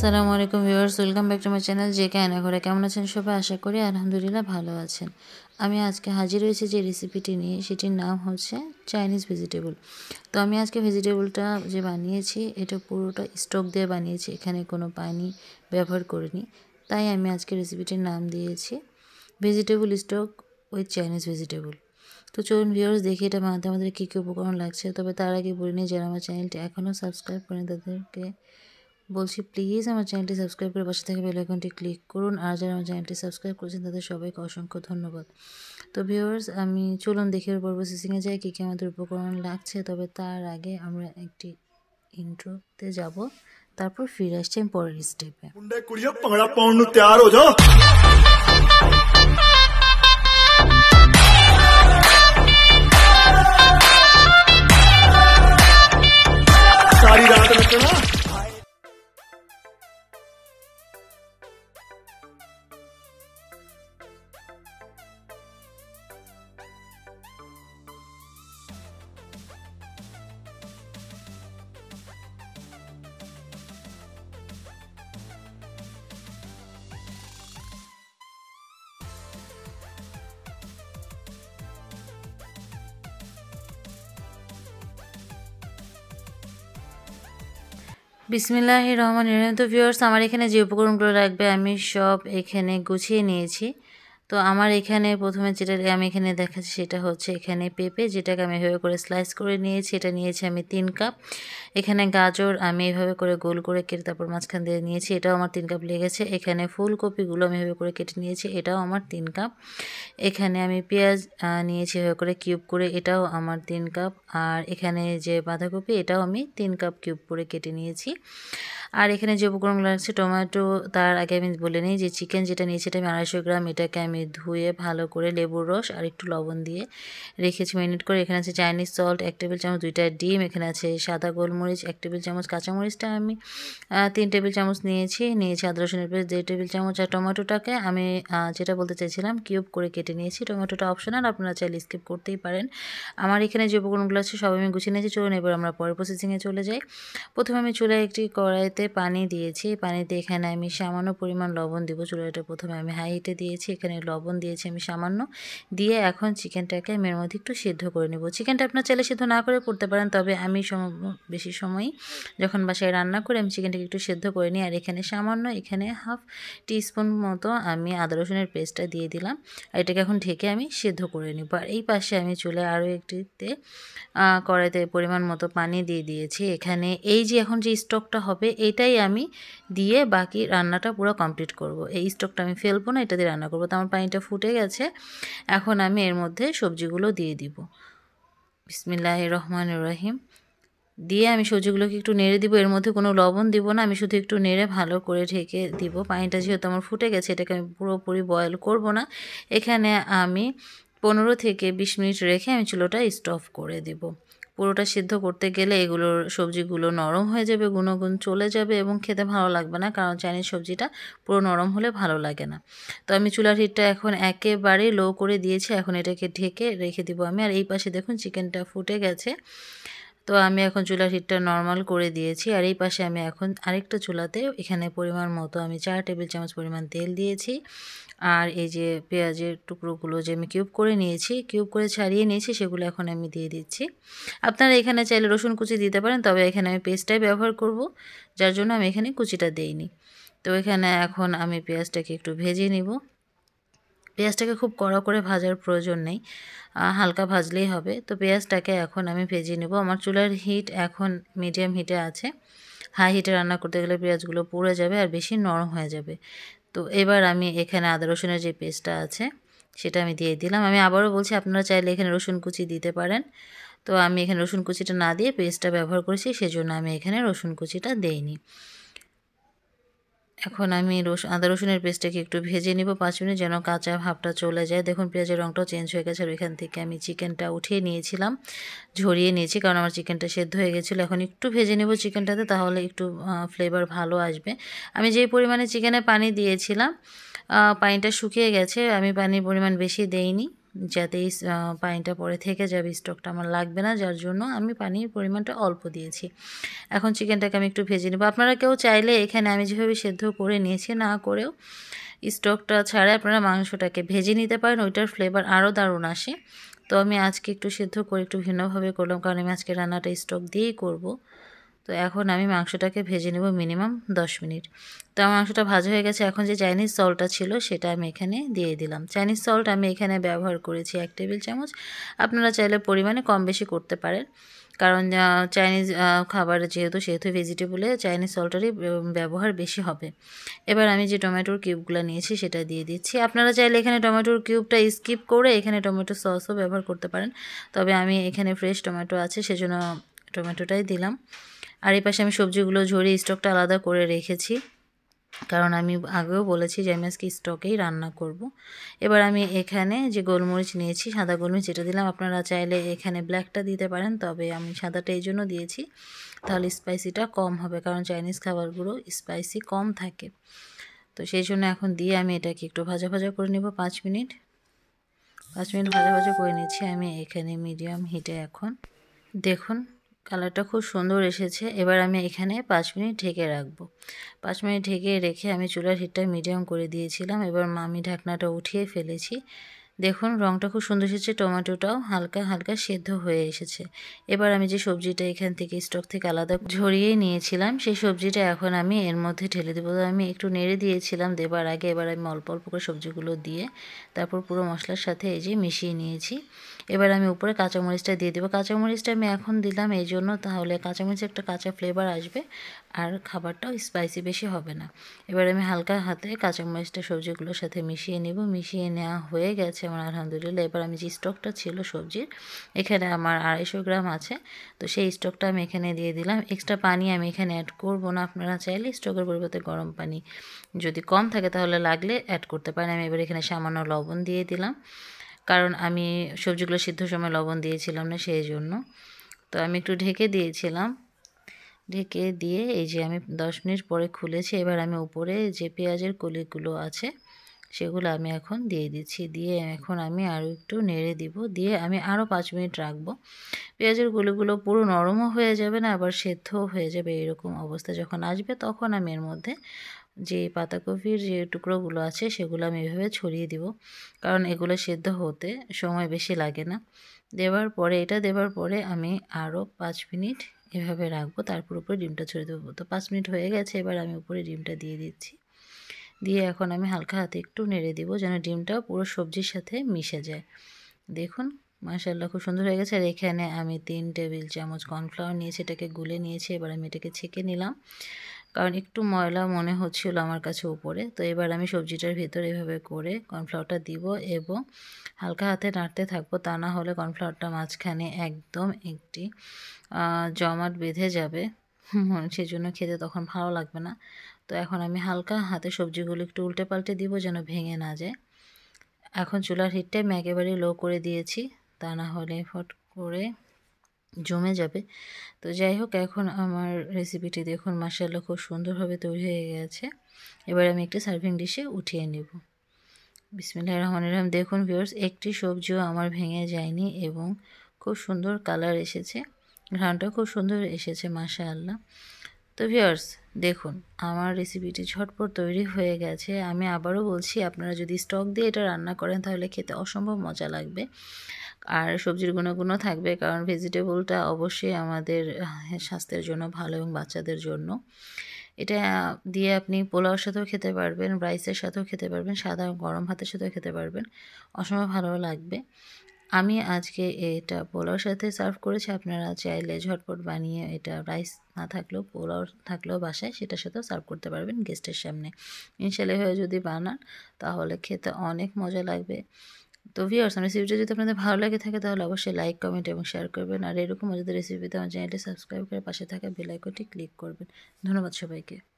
আসসালামু আলাইকুম viewers welcome back to my channel জেকে ঘরে কেমন আছেন সবাই আশা করি আলহামদুলিল্লাহ ভালো আছেন আমি আজকে হাজির হয়েছি যে রেসিপিটি নিয়ে সেটির নাম হচ্ছে চাইনিজ ভেজিটেবল তো আমি আজকে ভেজিটেবলটা যে বানিয়েছি এটা পুরোটা স্টক দিয়ে বানিয়েছি এখানে কোনো পানি ব্যবহার করিনি তাই আমি আজকে রেসিপিটির নাম দিয়েছি vegetable stock with Chinese vegetable তো চলুন ভিউয়ার্স দেখি এটা বানাতে আমাদের কী কী উপকরণ লাগছে তবে তার আগে বলিনি যারা আমার চ্যানেলটি এখনও সাবস্ক্রাইব করেন তাদেরকে বলছি প্লিজ আমার চ্যানেলটি সাবস্ক্রাইব করে পাশে থেকে বেলাইকনটি ক্লিক করুন আর যারা আমার চ্যানেলটি সাবস্ক্রাইব করেছেন তাদের সবাইকে অসংখ্য ধন্যবাদ তো ভিউয়ার্স আমি চলুন দেখে পর্ব সিসিংয়ে যাই কী কী আমাদের উপকরণ লাগছে তবে তার আগে আমরা একটি ইন্ট্রোতে যাব তারপর ফিরে আসছি আমি পরের স্টেপে বিসমিল্লাহ রহমান নিরন্ত ভিউয়ার্স আমার এখানে যে উপকরণগুলো লাগবে আমি সব এখানে গুছিয়ে নিয়েছি তো আমার এখানে প্রথমে যেটা আমি এখানে দেখাচ্ছি সেটা হচ্ছে এখানে পেঁপে যেটাকে আমি এভাবে করে স্লাইস করে নিয়েছি এটা নিয়েছি আমি তিন কাপ এখানে গাজর আমি এভাবে করে গোল করে কেটে তারপর মাঝখান দিয়ে নিয়েছি এটাও আমার তিন কাপ লেগেছে এখানে ফুলকপিগুলো আমি এভাবে করে কেটে নিয়েছি এটাও আমার তিন কাপ এখানে আমি পেঁয়াজ নিয়েছি এভাবে করে কিউব করে এটাও আমার তিন কাপ আর এখানে যে বাঁধাকপি এটাও আমি তিন কাপ কিউব করে কেটে নিয়েছি আর এখানে যে উপকরণগুলো আছে টমেটো তার আগে আমি বলে নিই যে চিকেন যেটা নিয়েছি এটা আমি আড়াইশো গ্রাম এটাকে আমি ধুয়ে ভালো করে লেবুর রস আর একটু লবণ দিয়ে রেখেছি মিনিট করে এখানে আছে চাইনিজ সল্ট এক টেবিল চামচ দুইটা ডিম এখানে আছে সাদা গোলমরিচ এক টেবিল চামচ কাঁচামরিচটা আমি তিন টেবিল চামচ নিয়েছি নিয়েছি আদা রসুনের দেড় টেবিল চামচ আর টমেটোটাকে আমি যেটা বলতে চাইছিলাম কিউব করে কেটে নিয়েছি টমেটোটা অপশনাল আপনারা চাইলে স্কিপ করতেই পারেন আমার এখানে যে উপকরণগুলো আছে সব আমি গুছিয়ে নিয়েছি চলুন এবার আমরা পরে প্রসেসিংয়ে চলে যাই প্রথমে আমি চুলে একটি কড়াইতে হাতে পানি দিয়েছি পানিতে এখানে আমি সামান্য পরিমাণ লবণ দিব চুলাটা প্রথমে আমি হাই হিটে দিয়েছি এখানে লবণ দিয়েছি আমি সামান্য দিয়ে এখন চিকেনটাকে আমি এর মধ্যে একটু সিদ্ধ করে নেব চিকেনটা আপনার চাইলে সিদ্ধ না করে করতে পারেন তবে আমি বেশি সময় যখন বাসায় রান্না করি আমি চিকেনটাকে একটু সেদ্ধ করে নিই আর এখানে সামান্য এখানে হাফ টিস্পুন মতো আমি আদা রসুনের পেস্টটা দিয়ে দিলাম আর এটাকে এখন ঢেকে আমি সেদ্ধ করে নেব আর এই পাশে আমি চুলে আরও একটিতে কড়াইতে পরিমাণ মতো পানি দিয়ে দিয়েছি এখানে এই যে এখন যে স্টকটা হবে এই এইটাই আমি দিয়ে বাকি রান্নাটা পুরো কমপ্লিট করব। এই স্টকটা আমি ফেলবো না এটা দিয়ে রান্না করবো তো আমার পানিটা ফুটে গেছে এখন আমি এর মধ্যে সবজিগুলো দিয়ে দিব বিসমিল্লাহ রহমান রহিম দিয়ে আমি সবজিগুলোকে একটু নেড়ে দিব এর মধ্যে কোনো লবণ দিব না আমি শুধু একটু নেড়ে ভালো করে ঢেকে দিব পানিটা যেহেতু আমার ফুটে গেছে এটাকে আমি পুরোপুরি বয়েল করব না এখানে আমি পনেরো থেকে বিশ মিনিট রেখে আমি চুলোটা স্টপ করে দেব পুরোটা সিদ্ধ করতে গেলে এগুলোর সবজিগুলো নরম হয়ে যাবে গুণগুণ চলে যাবে এবং খেতে ভালো লাগবে না কারণ চাইনিজ সবজিটা পুরো নরম হলে ভালো লাগে না তো আমি চুলার হিটটা এখন একেবারে লো করে দিয়েছি এখন এটাকে ঢেকে রেখে দিব আমি আর এই পাশে দেখুন চিকেনটা ফুটে গেছে তো আমি এখন চুলা হিটটা নর্মাল করে দিয়েছি আর এই পাশে আমি এখন আরেকটা চুলাতে এখানে পরিমাণ মতো আমি চার টেবিল চামচ পরিমাণ তেল দিয়েছি আর এই যে পেঁয়াজের টুকরোগুলো যে আমি কিউব করে নিয়েছি কিউব করে ছাড়িয়ে নিয়েছি সেগুলো এখন আমি দিয়ে দিচ্ছি আপনারা এখানে চাইলে রসুন কুচি দিতে পারেন তবে এখানে আমি পেস্টটাই ব্যবহার করব যার জন্য আমি এখানে কুচিটা দেইনি তো এখানে এখন আমি পেঁয়াজটাকে একটু ভেজে নিব পেঁয়াজটাকে খুব কড়া করে ভাজার প্রয়োজন নেই হালকা ভাজলেই হবে তো পেঁয়াজটাকে এখন আমি ভেজে নেব আমার চুলার হিট এখন মিডিয়াম হিটে আছে হাই হিটে রান্না করতে গেলে পেঁয়াজগুলো পুড়ে যাবে আর বেশি নরম হয়ে যাবে তো এবার আমি এখানে আদা রসুনের যে পেস্টটা আছে সেটা আমি দিয়ে দিলাম আমি আবারও বলছি আপনারা চাইলে এখানে রসুন কুচি দিতে পারেন তো আমি এখানে রসুন কুচিটা না দিয়ে পেস্টটা ব্যবহার করেছি সেজন্য আমি এখানে রসুন কুচিটা দেইনি এখন আমি রসুন আদা রসুনের পেস্টটাকে একটু ভেজে নিব পাঁচ মিনিট যেন কাঁচা ভাবটা চলে যায় দেখুন পেঁয়াজের রঙটাও চেঞ্জ হয়ে গেছে আর ওইখান থেকে আমি চিকেনটা উঠিয়ে নিয়েছিলাম ঝরিয়ে নিয়েছি কারণ আমার চিকেনটা সেদ্ধ হয়ে গেছিলো এখন একটু ভেজে নেব চিকেনটাতে তাহলে একটু ফ্লেভার ভালো আসবে আমি যেই পরিমাণে চিকেনে পানি দিয়েছিলাম পানিটা শুকিয়ে গেছে আমি পানির পরিমাণ বেশি দেইনি যাতে পানিটা পরে থেকে যাবে স্টকটা আমার লাগবে না যার জন্য আমি পানির পরিমাণটা অল্প দিয়েছি এখন চিকেনটাকে আমি একটু ভেজে নেব আপনারা কেউ চাইলে এখানে আমি যেভাবে সেদ্ধ করে নিয়েছি না করেও স্টকটা ছাড়া আপনারা মাংসটাকে ভেজে নিতে পারেন ওইটার ফ্লেভার আরও দারুণ আসে তো আমি আজকে একটু সেদ্ধ করে একটু ভিন্নভাবে করলাম কারণ আমি আজকে রান্নাটা স্টক দিয়েই করব তো এখন আমি মাংসটাকে ভেজে নেব মিনিমাম 10 মিনিট তো আমার মাংসটা ভাজা হয়ে গেছে এখন যে চাইনিজ সল্টটা ছিল সেটা আমি এখানে দিয়ে দিলাম চাইনিজ সল্ট আমি এখানে ব্যবহার করেছি এক টেবিল চামচ আপনারা চাইলে পরিমাণে কম বেশি করতে পারেন কারণ চাইনিজ খাবার যেহেতু সেহেতু ভেজিটেবলে চাইনিজ সল্টারই ব্যবহার বেশি হবে এবার আমি যে টমেটোর কিউবগুলো নিয়েছি সেটা দিয়ে দিচ্ছি আপনারা চাইলে এখানে টমেটোর কিউবটা স্কিপ করে এখানে টমেটো সসও ব্যবহার করতে পারেন তবে আমি এখানে ফ্রেশ টমেটো আছে সেজন্য টমেটোটাই দিলাম আর এই পাশে আমি সবজিগুলো ঝরিয়ে স্টকটা আলাদা করে রেখেছি কারণ আমি আগেও বলেছি যে আমি আজকে স্টকেই রান্না করব। এবার আমি এখানে যে গোলমরিচ নিয়েছি সাদা গোলমরিচ এটা দিলাম আপনারা চাইলে এখানে ব্ল্যাকটা দিতে পারেন তবে আমি সাদাটা এই জন্য দিয়েছি তাহলে স্পাইসিটা কম হবে কারণ চাইনিজ খাবারগুলো স্পাইসি কম থাকে তো সেই জন্য এখন দিয়ে আমি এটাকে একটু ভাজা ভাজা করে নেব পাঁচ মিনিট পাঁচ মিনিট ভাজা ভাজা করে নিচ্ছি আমি এখানে মিডিয়াম হিটে এখন দেখুন কালারটা খুব সুন্দর এসেছে এবার আমি এখানে পাঁচ মিনিট ঢেকে রাখবো পাঁচ মিনিট ঢেকে রেখে আমি চুলার হিটটা মিডিয়াম করে দিয়েছিলাম এবার আমি ঢাকনাটা উঠিয়ে ফেলেছি দেখুন রঙটা খুব সুন্দর এসেছে টমেটোটাও হালকা হালকা সেদ্ধ হয়ে এসেছে এবার আমি যে সবজিটা এখান থেকে স্টক থেকে আলাদা ঝরিয়ে নিয়েছিলাম সেই সবজিটা এখন আমি এর মধ্যে ঢেলে দেবো আমি একটু নেড়ে দিয়েছিলাম দেবার আগে এবার আমি অল্প অল্প করে সবজিগুলো দিয়ে তারপর পুরো মশলার সাথে এই যে মিশিয়ে নিয়েছি এবার আমি উপরে কাঁচামরিচটা দিয়ে দেবো কাঁচামরিচটা আমি এখন দিলাম এই জন্য তাহলে কাঁচামরিচ একটা কাঁচা ফ্লেভার আসবে আর খাবারটাও স্পাইসি বেশি হবে না এবার আমি হালকা হাতে কাঁচামরিচটা সবজিগুলোর সাথে মিশিয়ে নেব মিশিয়ে নেওয়া হয়ে গেছে আমার আলহামদুলিল্লাহ এবার আমি যে স্টকটা ছিল সবজির এখানে আমার আড়াইশো গ্রাম আছে তো সেই স্টকটা আমি এখানে দিয়ে দিলাম এক্সট্রা পানি আমি এখানে অ্যাড করব না আপনারা চাইলে স্টকের পরিবর্তে গরম পানি যদি কম থাকে তাহলে লাগলে অ্যাড করতে পারেন আমি এবার এখানে সামান্য লবণ দিয়ে দিলাম কারণ আমি সবজিগুলো সিদ্ধ সময় লবণ দিয়েছিলাম না সেই জন্য তো আমি একটু ঢেকে দিয়েছিলাম ঢেকে দিয়ে এই যে আমি দশ মিনিট পরে খুলেছি এবার আমি উপরে যে পেঁয়াজের কলিগুলো আছে সেগুলো আমি এখন দিয়ে দিচ্ছি দিয়ে এখন আমি আরও একটু নেড়ে দিব দিয়ে আমি আরও পাঁচ মিনিট রাখবো পেঁয়াজের গুলিগুলো পুরো নরমও হয়ে যাবে না আবার সেদ্ধও হয়ে যাবে এরকম অবস্থা যখন আসবে তখন আমি এর মধ্যে যে পাতাকপির যে টুকরোগুলো আছে সেগুলো আমি এভাবে ছড়িয়ে দিব কারণ এগুলো সেদ্ধ হতে সময় বেশি লাগে না দেওয়ার পরে এটা দেওয়ার পরে আমি আরও পাঁচ মিনিট এভাবে রাখবো তারপর উপরে ডিমটা ছড়িয়ে দেবো তো পাঁচ মিনিট হয়ে গেছে এবার আমি উপরে ডিমটা দিয়ে দিচ্ছি দিয়ে এখন আমি হালকা হাতে একটু নেড়ে দেবো যেন ডিমটা পুরো সবজির সাথে মিশে যায় দেখুন মাশাল্লাহ খুব সুন্দর হয়ে গেছে আর এখানে আমি তিন টেবিল চামচ কর্নফ্লাওয়ার নিয়েছি এটাকে গুলে নিয়েছি এবার আমি এটাকে ছেঁকে নিলাম কারণ একটু ময়লা মনে হচ্ছিল আমার কাছে উপরে তো এবার আমি সবজিটার ভেতর এভাবে করে কর্নফ্লাওয়ারটা দিব এবং হালকা হাতে নাড়তে থাকবো তা না হলে কর্নফ্লাওয়ারটা মাঝখানে একদম একটি জমাট বেঁধে যাবে সেই জন্য খেতে তখন ভালো লাগবে না তো এখন আমি হালকা হাতে সবজিগুলো একটু উল্টে পাল্টে দিব যেন ভেঙে না যায় এখন চুলার হিটটা আমি একেবারেই লো করে দিয়েছি তা না হলে ফট করে জমে যাবে তো যাই হোক এখন আমার রেসিপিটি দেখুন মাসাল্লা খুব সুন্দরভাবে তৈরি হয়ে গেছে এবার আমি একটি সার্ভিং ডিশে উঠিয়ে নেব বিসমিল্লা রহমান রহম দেখুন ভিউর্স একটি সবজিও আমার ভেঙে যায়নি এবং খুব সুন্দর কালার এসেছে ঘ্রাণটা খুব সুন্দর এসেছে মাসা আল্লাহ তো ভিওর্স দেখুন আমার রেসিপিটি ঝটপট তৈরি হয়ে গেছে আমি আবারও বলছি আপনারা যদি স্টক দিয়ে এটা রান্না করেন তাহলে খেতে অসম্ভব মজা লাগবে আর সবজির গুণাগুণও থাকবে কারণ ভেজিটেবলটা অবশ্যই আমাদের স্বাস্থ্যের জন্য ভালো এবং বাচ্চাদের জন্য এটা দিয়ে আপনি পোলাওর সাথেও খেতে পারবেন রাইসের সাথেও খেতে পারবেন সাদা গরম ভাতের সাথেও খেতে পারবেন অসম্ভব ভালো লাগবে আমি আজকে এটা পোলাওর সাথে সার্ভ করেছি আপনারা চাইলে ঝটপট বানিয়ে এটা রাইস না থাকলেও পোলাও থাকলেও বাসায় সেটার সাথেও সার্ভ করতে পারবেন গেস্টের সামনে ইনশাল্লাহ হয়ে যদি বানান তাহলে খেতে অনেক মজা লাগবে তো ভিওর্স আমার রেসিপিটা যদি আপনাদের ভালো লাগে থাকে তাহলে অবশ্যই লাইক কমেন্ট এবং শেয়ার করবেন আর এরকম মজাদের রেসিপি আমার চ্যানেলটি সাবস্ক্রাইব করে পাশে থাকা বেলাইকনটি ক্লিক করবেন ধন্যবাদ সবাইকে